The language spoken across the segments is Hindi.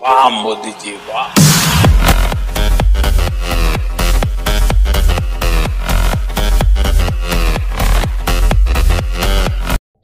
वाह मोदी जी वाह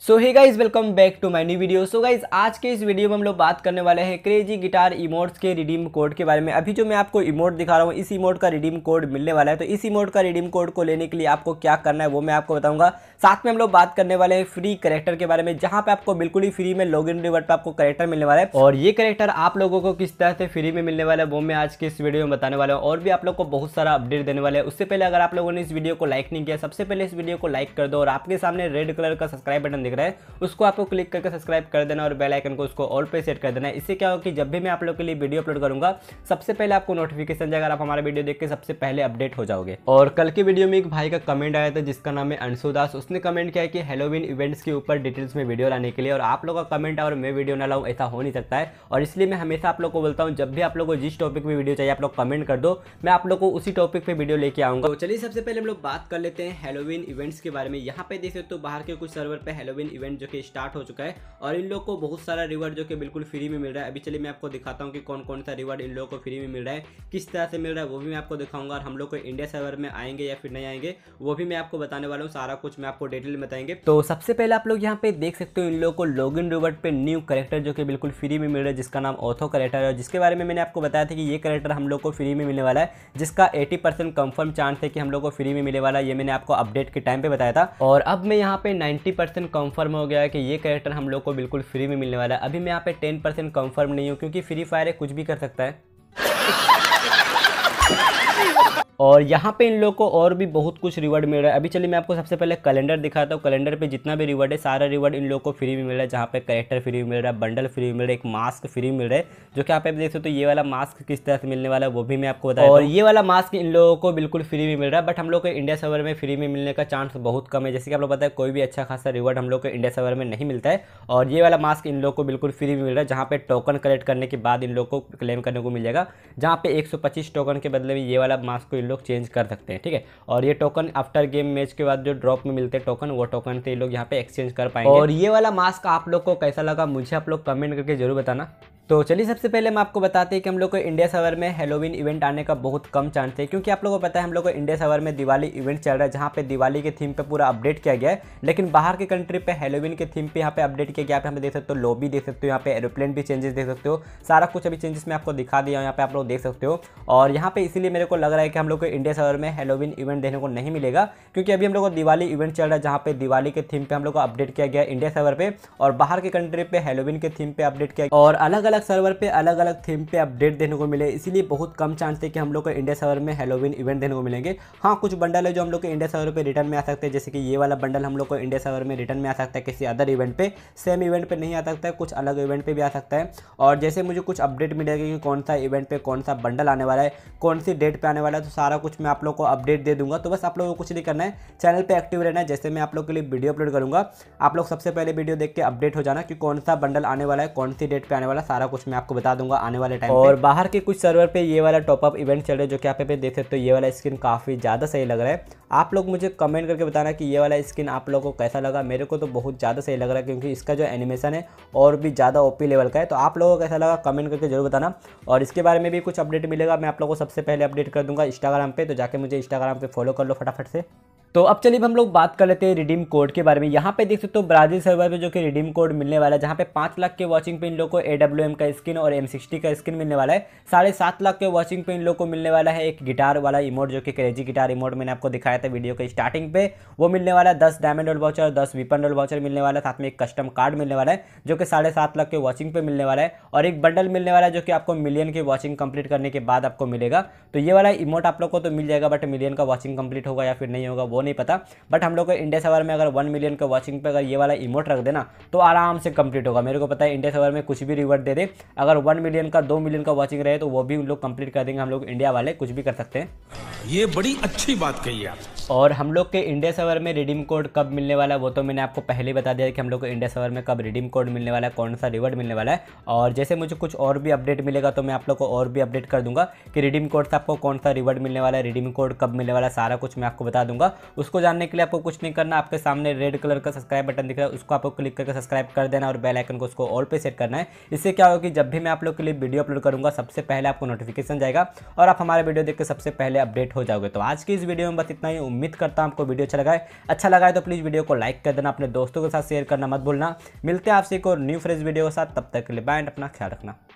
so hey guys welcome back to my new video so guys आज के इस वीडियो में हम लोग बात करने वाले हैं क्रेजी गिटार इमोट्स के रिडीम कोड के बारे में अभी जो मैं आपको इमोट दिखा रहा हूँ इस इमोट का रिडीम कोड मिलने वाला है तो इस इमोट का रिडीम कोड को लेने के लिए आपको क्या करना है वो मैं आपको बताऊंगा साथ में हम लोग बात करने वाले हैं फ्री करेक्टर के बारे में जहाँ पे आपको बिल्कुल ही फ्री में लॉग इन रिवर्ट पर आपको करेक्टर मिलने वाला है और ये करेक्टर आप लोगों को किस तरह से फ्री में मिलने वाला है वो मैं आज के इस वीडियो में बताने वाला हूँ और भी आप लोग को बहुत सारा अपडेट देने वाला है उससे पहले अगर आप लोगों ने इस वीडियो को लाइक नहीं किया सबसे पहले इस वीडियो को लाइक कर दो और आपके सामने रेड कलर का सब्सक्राइब बटन दिख रहा है उसको आपको क्लिक करके सब्सक्राइब कर देना और बेल आइकन को उसको ऑल पे सेट कर देना इससे क्या होगा कि जब भी मैं आप लोग के लिए वीडियो अपलोड करूंगा सबसे पहले आपको नोटिफिकेशन जाएगा आप हमारा वीडियो देख के सबसे पहले अपडेट हो जाओगे और कल की वीडियो में एक भाई का कमेंट आया था जिसका नाम है अंशु दास उसने कमेंट किया कि हेलोविन इवेंट्स के ऊपर डिटेल्स में वीडियो लाने के लिए और आप लोग का कमेंट और मैं वीडियो ना लाऊँ ऐसा हो नहीं सकता है और इसलिए मैं हमेशा आप लोग को बोलता हूँ जब भी आप लोग को जिस टॉपिक में वीडियो चाहिए आप लोग कमेंट कर दो मैं आप लोग को उसी टॉपिक पर वीडियो लेके आऊंगा तो चलिए सबसे पहले हम लोग बात कर लेते हैं हेलोविन इवेंट्स के बारे में यहाँ पे देख सकते हो तो बाहर के कुछ सर्वर पर हेलोविन मेन इवेंट जो कि स्टार्ट हो चुका है और इन लोग को बहुत सारा रिवार्ड जो कि बिल्कुल फ्री में मिल रहा है अभी चलिए मैं आपको दिखाता हूँ कि कौन कौन सा रिवार्ड इन लोगों को फ्री में मिल रहा है किस तरह से मिल रहा है वो भी मैं आपको दिखाऊंगा और हम लोग को इंडिया सर्वर में आएंगे या फिर नहीं आएंगे वो भी मैं आपको बताने वाला हूँ सारा कुछ मैं आपको डिटेल में बताएंगे तो सबसे पहले आप लोग यहाँ पे देख सकते हो इन लोगों को लॉग इन रिवॉर्ड पे न्यू करेक्टर जो कि बिल्कुल फ्री में मिल रहा है जिसका नाम ऑथो करेक्टर है जिसके बारे में मैंने आपको बताया था कि ये करेक्टर हम लोग को फ्री में मिलने वाला है जिसका एटी कंफर्म चांस है कि हम लोग को फ्री में मिलने वाला है ये मैंने आपको अपडेट के टाइम पे बताया था और अब मैं यहाँ पे नाइन्टी परसेंट कंफर्म हो गया है कि ये कैरेक्टर हम लोग को बिल्कुल फ्री में मिलने वाला है अभी मैं यहाँ पे टेन परसेंट कन्फर्म नहीं हूँ क्योंकि फ्री फायर है कुछ भी कर सकता है और यहाँ पे इन लोग को और भी बहुत कुछ रिवॉर्ड मिल रहा है अभी चलिए मैं आपको सबसे पहले कैलेंडर दिखाता हूँ कैलेंडर पे जितना भी रिवॉर्ड है सारा रिवॉर्ड इन लोग को फ्री में मिल रहा है जहाँ पे करेक्टर फ्री मिल रहा है बंडल फ्री मिल रहा है एक मास्क फ्री मिल रहा है जो कि आप देख सकते हो तो ये वाला मास्क किस तरह से मिलने वाला है वो भी मैं आपको बताया और ये वाला मास्क इन लोगों को बिल्कुल फ्री में मिल रहा है बट हम लोग को इंडिया सर्वर में फ्री में मिलने का चांस बहुत कम है जैसे कि आप लोग बताए कोई भी अच्छा खासा रिवॉर्ड हम लोग को इंडिया सर्वर में नहीं मिलता है और ये वाला मास्क इन लोग को बिल्कुल फ्री में मिल रहा है जहाँ पे टोकन कलेक्ट करने के बाद इन लोग को क्लेम करने को मिल जाएगा जहाँ पे एक टोकन के बदले में ये वाला मास्क को लोग चेंज कर सकते हैं ठीक है और ये टोकन आफ्टर गेम मैच के बाद जो ड्रॉप में मिलते हैं टोकन वो टोकन से ये लोग यहाँ पे एक्सचेंज कर पाएंगे और ये वाला मास्क आप लोग को कैसा लगा मुझे आप लोग कमेंट करके जरूर बताना तो चलिए सबसे पहले हम आपको बताते हैं कि हम लोग को इंडिया सवर में हेलोविन इवेंट आने का बहुत कम चांस है क्योंकि आप लोगों को पता है हम लोग को इंडिया सवर में दिवाली इवेंट चल रहा है जहाँ पे दिवाली के थीम पे पूरा अपडेट किया गया है लेकिन बाहर के कंट्री पे हेलोविन के थीम पे यहाँ पे अपडेट किया गया आप देख सकते हो लॉबी देख सकते हो यहाँ पे एरोप्लेन भी चेंजेस देख सकते हो सारा कुछ अभी चेंजेस मैं आपको दिखा दिया हूँ यहाँ पे आप लोग देख सकते हो और यहाँ पे इसीलिए मेरे को लग रहा है कि हम लोग को इंडिया सवर में हेलोविन इवेंट देखने को नहीं मिलेगा क्योंकि अभी हम लोग को दिवाली इवेंट चल रहा है जहाँ पे दिवाली के थीम पर हम लोग को अपडेट किया गया इंडिया सवर पर और बाहर के कंट्री पर हेलोविन के थीम पर अपडेट किया और अलग अलग अलग सर्वर पे अलग अलग थीम पे अपडेट देने को मिले इसीलिए बहुत कम चांस थे कि हम लोग को इंडिया सर्वर में हेलोविन इवेंट देने को मिलेंगे हाँ कुछ बंडल है जो हम लोग को इंडिया सर्वर पर रिटर्न में आ सकते हैं जैसे कि ये वाला बंडल हम लोग को इंडिया सर्वर में रिटर्न में आ सकता है किसी अदर इवेंट पर सेम इवेंट पर नहीं आ सकता है कुछ अलग इवेंट पर भी आ सकता है और जैसे मुझे कुछ अपडेट मिलेगा कि कौन सा इवेंट पर कौन सा बंडल आने वाला है कौन सी डेट पर आने वाला है तो सारा कुछ मैं आप लोग को अपडेट दे दूँगा तो बस आप लोगों को कुछ नहीं करना है चैनल पर एक्टिव रहना है जैसे मैं आप लोग के लिए वीडियो अपलोड करूँगा आप लोग सबसे पहले वीडियो देख के अपडेट हो जाना कि कौन सा बंडल आने वाला है कौन सी डेट पर आने वाला सारा कुछ मैं आपको बता दूंगा आने वाले टाइम और बाहर के कुछ सर्वर पे ये वाला टॉपअप इवेंट चल रहा है जो कि आप पे देख सकते हो ये वाला स्किन काफ़ी ज़्यादा सही लग रहा है आप लोग मुझे कमेंट करके बताना कि ये वाला स्किन आप लोगों को कैसा लगा मेरे को तो बहुत ज़्यादा सही लग रहा है क्योंकि इसका जो एनिमेशन है और भी ज़्यादा ओपी लेवल का है तो आप लोगों को कैसा लगा कमेंट करके जरूर बताना और इसके बारे में भी कुछ अपडेट मिलेगा मैं आप लोगों को सबसे पहले अपडेट कर दूंगा इंस्टाग्राम पर तो जाके मुझे इंस्टाग्राम पर फॉलो कर लो फटाफट से तो अब चलिए हम लोग बात कर लेते हैं रिडीम कोड के बारे में यहाँ पे देख सकते हो ब्राज़ील सर्वर पे जो कि रिडीम कोड मिलने वाला है जहाँ पे पाँच लाख के वॉचिंग पे इन लोग को ए का स्किन और एम सिक्सटी का स्किन मिलने वाला है साढ़े सात लाख के वॉचिंग पे इन लोग को मिलने वाला है एक गिटार वाला इमोट जो कि क्रेजी गिटार इमोट मैंने आपको दिखाया था वीडियो के स्टार्टिंग पे वो मिलने वाला है दस डायमंड रोल वाचर दस वीपन रोल वाचर मिलने वाला है साथ में एक कस्टम कार्ड मिलने वाला है जो कि साढ़े सात लाख के वॉचिंग पे मिलने वाला है और एक बंडल मिलने वाला है जो कि आपको मिलियन की वॉचिंग कंप्लीट करने के बाद आपको मिलेगा तो ये वाला इमोट आप लोग को तो मिल जाएगा बट मिलियन का वॉचिंग कंप्लीट होगा या फिर नहीं होगा वो नहीं पता बट हम लोग को इंडेस सवर में अगर वन मिलियन का वॉचिंग पे अगर ये वाला इमोट रख देना तो आराम से कंप्लीट होगा मेरे को पता है इंडेस सवर में कुछ भी रिवर्ट दे दे अगर वन मिलियन का दो मिलियन का वॉचिंग रहे तो वो भी उन लोग कंप्लीट कर देंगे हम लोग इंडिया वाले कुछ भी कर सकते हैं ये बड़ी अच्छी बात कही आप और हम लोग के इंडिया सवर में रिडीम कोड कब मिलने वाला है वो तो मैंने आपको पहले बता दिया कि हम लोग को इंडिया सवर में कब रिडीम कोड मिलने वाला है कौन सा रिवर्ड मिलने वाला है और जैसे मुझे कुछ और भी अपडेट मिलेगा तो मैं आप लोग को और भी अपडेट कर दूंगा कि रिडीम कोड से आपको कौन सा रिवर्ड मिलने वाला है रिडीम कोड कब मिलने वाला सारा कुछ मैं आपको बता दूंगा उसको जानने के लिए आपको कुछ नहीं करना आपके सामने रेड कलर का सब्सक्राइब बटन दिख रहा है उसको आपको क्लिक करके सब्सक्राइब कर देना और बेलाइकन को उसको ऑल पे सेट करना है इससे क्या होगा कि जब भी मैं आप लोग के लिए वीडियो अपलोड करूँगा सबसे पहले आपको नोटिफिकेशन जाएगा और आप हमारे वीडियो देख के सबसे पहले अपडेट हो जाओगे तो आज की इस वीडियो में बस इतना ही उम्मीद करता हूँ आपको वीडियो अच्छा लगा है अच्छा लगा है तो प्लीज़ वीडियो को लाइक कर देना अपने दोस्तों के साथ शेयर करना मत भूलना मिलते हैं आपसे एक और न्यू फ्रेश वीडियो के साथ तब तक के लिए बाय अपना ख्याल रखना